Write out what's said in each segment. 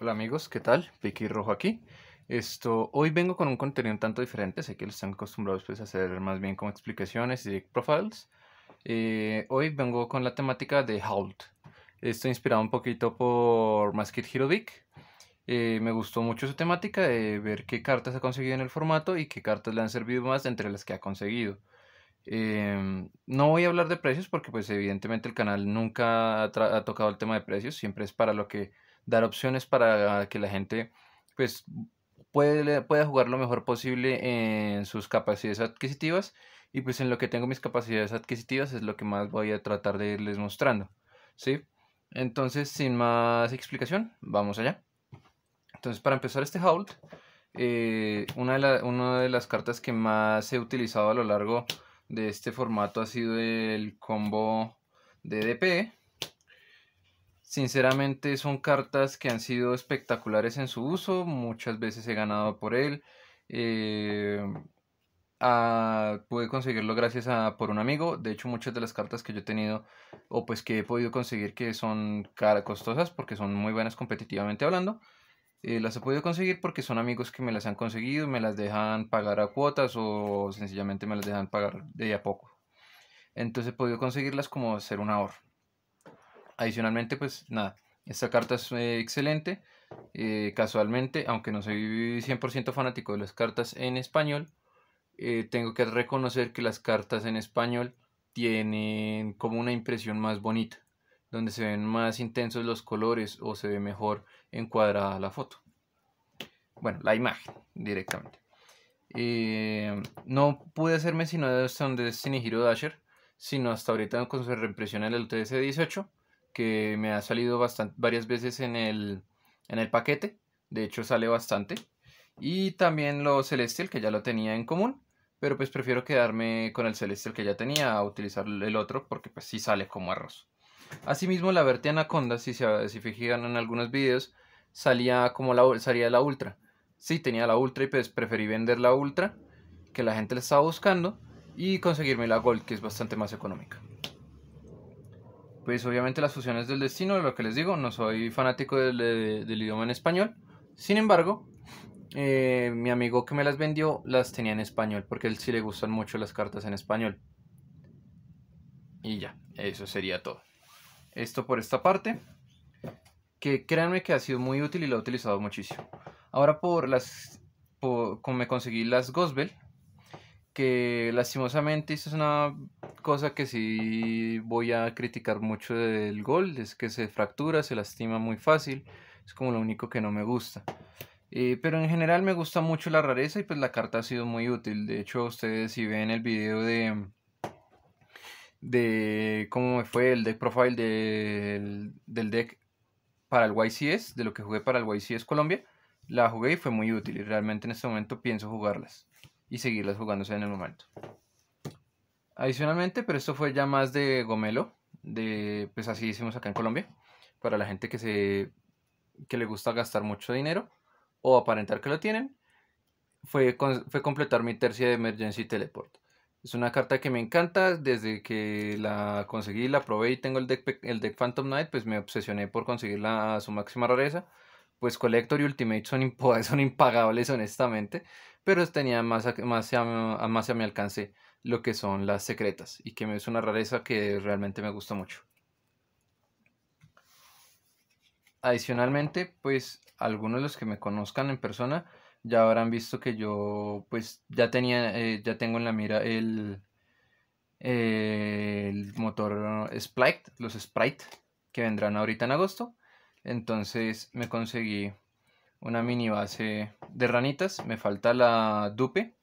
Hola amigos, ¿qué tal? Piqui Rojo aquí. Esto, hoy vengo con un contenido un tanto diferente, sé que los están acostumbrados pues, a hacer más bien como explicaciones y profiles. Eh, hoy vengo con la temática de Halt. Estoy inspirado un poquito por maskit Hero eh, me gustó mucho su temática de ver qué cartas ha conseguido en el formato y qué cartas le han servido más entre las que ha conseguido. Em, no voy a hablar de precios porque pues evidentemente el canal nunca ha tocado el tema de precios, siempre es para lo que dar opciones para que la gente pues puede, pueda jugar lo mejor posible en sus capacidades adquisitivas y pues en lo que tengo mis capacidades adquisitivas es lo que más voy a tratar de irles mostrando, ¿sí? Entonces, sin más explicación, vamos allá. Entonces, para empezar este hold, eh, una, de una de las cartas que más he utilizado a lo largo de este formato ha sido el combo de DP, Sinceramente son cartas que han sido espectaculares en su uso, muchas veces he ganado por él. Eh, ah, pude conseguirlo gracias a por un amigo. De hecho, muchas de las cartas que yo he tenido o pues que he podido conseguir que son costosas porque son muy buenas competitivamente hablando, eh, las he podido conseguir porque son amigos que me las han conseguido, me las dejan pagar a cuotas o sencillamente me las dejan pagar de a poco. Entonces he podido conseguirlas como hacer un ahorro. Adicionalmente, pues nada, esta carta es eh, excelente. Eh, casualmente, aunque no soy 100% fanático de las cartas en español, eh, tengo que reconocer que las cartas en español tienen como una impresión más bonita, donde se ven más intensos los colores o se ve mejor encuadrada la foto. Bueno, la imagen directamente. no pude hacerme sino de sin hiro Dasher, sino hasta ahorita con su reimpresión el UTS-18 que me ha salido bastante, varias veces en el, en el paquete. De hecho, sale bastante. Y también lo Celestial, que ya lo tenía en común. Pero pues prefiero quedarme con el Celestial que ya tenía a utilizar el otro, porque pues sí sale como arroz. Asimismo, la Verte Anaconda, si se si fijan en algunos vídeos salía como la, salía la Ultra. Sí, tenía la Ultra y pues preferí vender la Ultra, que la gente la estaba buscando, y conseguirme la Gold, que es bastante más económica pues obviamente las fusiones del destino, lo que les digo, no soy fanático del, idioma en español. Sin embargo, eh, mi amigo que me las vendió las tenía en español, porque a él sí le gustan mucho las cartas en español. Y ya, eso sería todo. Esto por esta parte, que créanme que ha sido muy útil y lo he utilizado muchísimo. Ahora por las, como me conseguí las Gospel, que lastimosamente esto es una cosa que sí voy a criticar mucho del gol, es que se fractura, se lastima muy fácil, es como lo único que no me gusta. Eh, pero en general me gusta mucho la rareza y pues la carta ha sido muy útil. De hecho, ustedes si ven el video de de cómo me fue el deck profile del, del deck para el YCS, de lo que jugué para el YCS Colombia, la jugué y fue muy útil y realmente en este momento pienso jugarlas y seguirlas jugándose en el momento. Adicionalmente, pero esto fue ya más de gomelo, de pues así hicimos acá en Colombia, para la gente que se que le gusta gastar mucho dinero o aparentar que lo tienen, fue, fue completar mi tercia de Emergency Teleport. Es una carta que me encanta, desde que la conseguí, la probé y tengo el deck, el deck Phantom Knight, pues me obsesioné por conseguirla a su máxima rareza pues Collector y Ultimate son, impagables honestamente, pero tenía más a, más, más a mi alcance lo que son las secretas y que es una rareza que realmente me gusta mucho. Adicionalmente, pues algunos de los que me conozcan en persona ya habrán visto que yo pues ya tenía, eh, ya tengo en la mira el, el motor Sprite, los Sprite que vendrán ahorita en agosto entonces me conseguí una mini base de ranitas. Me falta la dupe,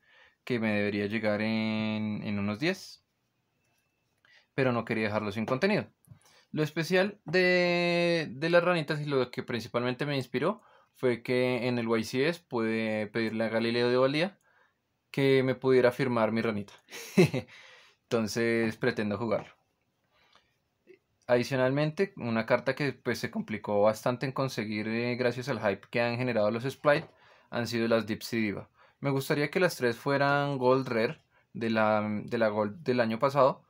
que me debería llegar en, unos 10. Pero no quería dejarlo sin contenido. Lo especial de, de, las ranitas y lo que principalmente me inspiró fue que en el YCS pude pedirle a Galileo de Valía que me pudiera firmar mi ranita. Entonces pretendo jugarlo adicionalmente, una carta que pues, se complicó bastante en conseguir eh, gracias al hype que han generado los Splite han sido las Deep y Diva. Me gustaría que las tres fueran Gold Rare de la, Gold del año pasado,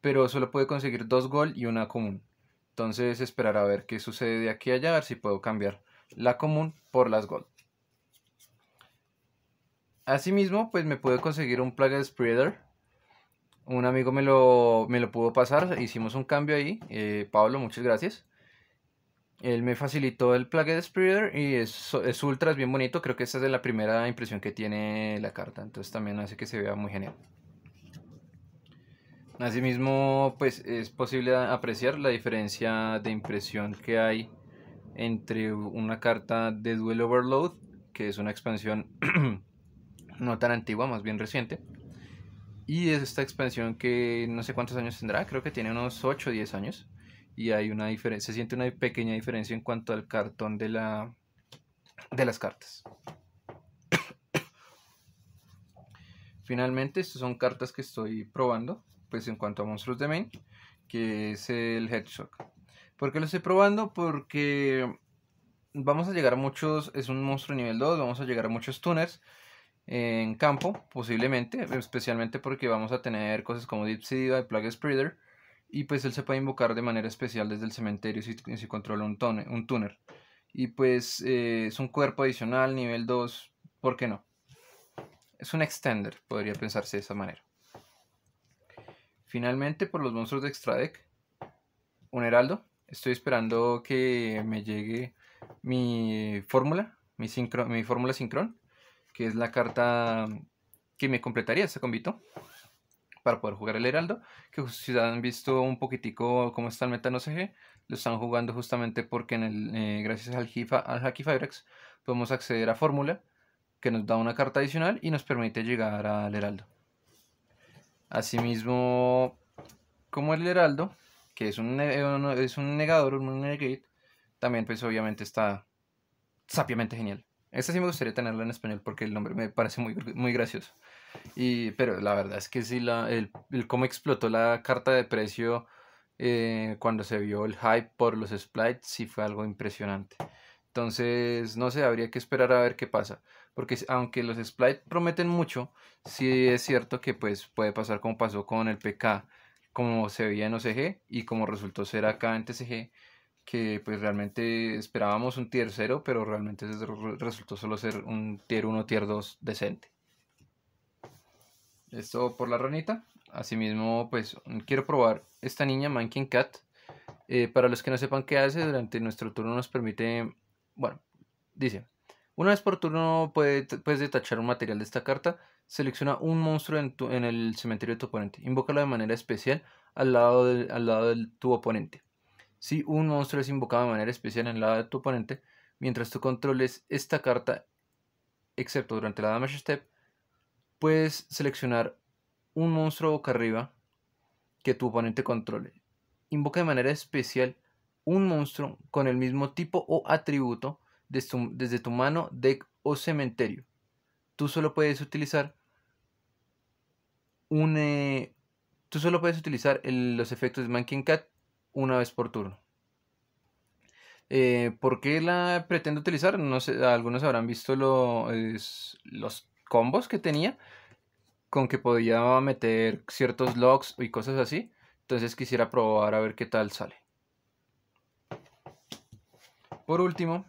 pero solo pude conseguir dos Gold y una común. Entonces esperar a ver qué sucede de aquí a allá, a ver si puedo cambiar la común por las Gold. Asimismo, pues me pude conseguir un Plague Spreader un amigo me lo, me lo pudo pasar, hicimos un cambio ahí. Eh, Pablo, muchas gracias. Él me facilitó el de spreader y es, es, ultra, es bien bonito. Creo que esta es la primera impresión que tiene la carta, entonces también hace que se vea muy genial. Asimismo, pues es posible apreciar la diferencia de impresión que hay entre una carta de Duel Overload, que es una expansión no tan antigua, más bien reciente, y es esta expansión que no sé cuántos años tendrá, creo que tiene unos 8 o 10 años. Y hay una diferencia, se siente una pequeña diferencia en cuanto al cartón de, la, de las cartas. Finalmente, estas son cartas que estoy probando, pues en cuanto a monstruos de main, que es el Hedgehog. ¿Por qué lo estoy probando? Porque vamos a llegar a muchos, es un monstruo nivel 2, vamos a llegar a muchos tuners en campo, posiblemente, especialmente porque vamos a tener cosas como Deep y Plague Spreader, y pues él se puede invocar de manera especial desde el cementerio si, controla un, tone, un tuner. Y pues eh, es un cuerpo adicional, nivel 2, ¿por qué no? Es un extender, podría pensarse de esa manera. Finalmente, por los monstruos de Extra Deck, un heraldo. Estoy esperando que me llegue mi fórmula, mi, mi fórmula sincron que es la carta que me completaría este convito para poder jugar el Heraldo, que si han visto un poquitico cómo está el meta en lo están jugando justamente porque en el, eh, gracias al, Haki al Hacky podemos acceder a fórmula que nos da una carta adicional y nos permite llegar al Heraldo. Asimismo, como el Heraldo, que es un, eh, es un negador, un negate, también pues obviamente está sapiamente genial. Esta sí me gustaría tenerla en español porque el nombre me parece muy, muy gracioso. Y, pero la verdad es que sí, la, el, cómo explotó la carta de precio eh, cuando se vio el hype por los splites sí fue algo impresionante. Entonces, no sé, habría que esperar a ver qué pasa. Porque aunque los splites prometen mucho, sí es cierto que pues, puede pasar como pasó con el PK, como se veía en OCG y como resultó ser acá en TCG, que pues realmente esperábamos un tier 0, pero realmente resultó solo ser un tier 1, tier 2 decente. Esto por la ranita. Asimismo, pues quiero probar esta niña, Mankin Cat. Eh, para los que no sepan qué hace, durante nuestro turno nos permite, bueno, dice, una vez por turno puedes detachar un material de esta carta, selecciona un monstruo en, el cementerio de tu oponente, invócalo de manera especial al lado, al lado de tu oponente. Si un monstruo es invocado de manera especial en la de tu oponente, mientras tú controles esta carta, excepto durante la Damage Step, puedes seleccionar un monstruo boca arriba que tu oponente controle. Invoca de manera especial un monstruo con el mismo tipo o atributo desde tu, mano, deck o cementerio. Tú solo puedes utilizar eh, tú solo puedes utilizar los efectos de Mankin Cat una vez por turno. Eh, ¿Por qué la pretendo utilizar? No sé, algunos habrán visto los combos que tenía, con que podía meter ciertos logs y cosas así. Entonces quisiera probar a ver qué tal sale. Por último,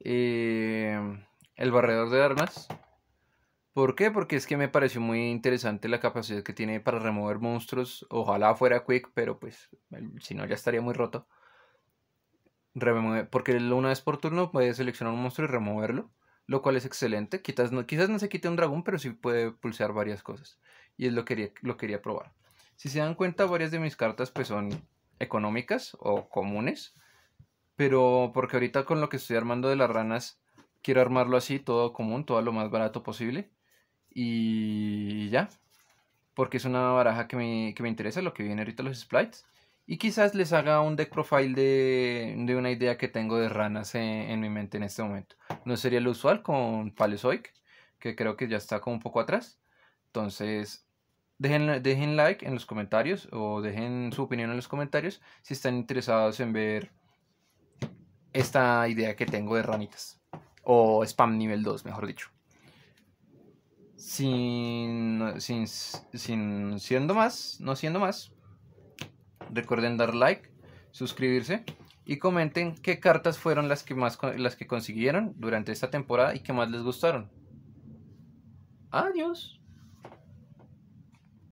eh, el barredor de armas ¿Por qué? Porque es que me pareció muy interesante la capacidad que tiene para remover monstruos. Ojalá fuera Quick, pero pues si no ya estaría muy roto. porque una vez por turno puede seleccionar un monstruo y removerlo, lo cual es excelente. Quizás no, se quite un dragón, pero sí puede pulsear varias cosas. Y es lo que quería, lo quería probar. Si se dan cuenta, varias de mis cartas pues son económicas o comunes. Pero porque ahorita con lo que estoy armando de las ranas, quiero armarlo así, todo común, todo lo más barato posible y ya, porque es una baraja que me, interesa, lo que viene ahorita los splites. Y quizás les haga un deck profile de, de una idea que tengo de ranas en, mi mente en este momento. No sería lo usual con Paleozoic, que creo que ya está como un poco atrás. Entonces, dejen, dejen like en los comentarios o dejen su opinión en los comentarios si están interesados en ver esta idea que tengo de ranitas. O spam nivel 2, mejor dicho. Sin, siendo más, no siendo más, recuerden dar like, suscribirse y comenten qué cartas fueron las que más las que consiguieron durante esta temporada y qué más les gustaron. Adiós.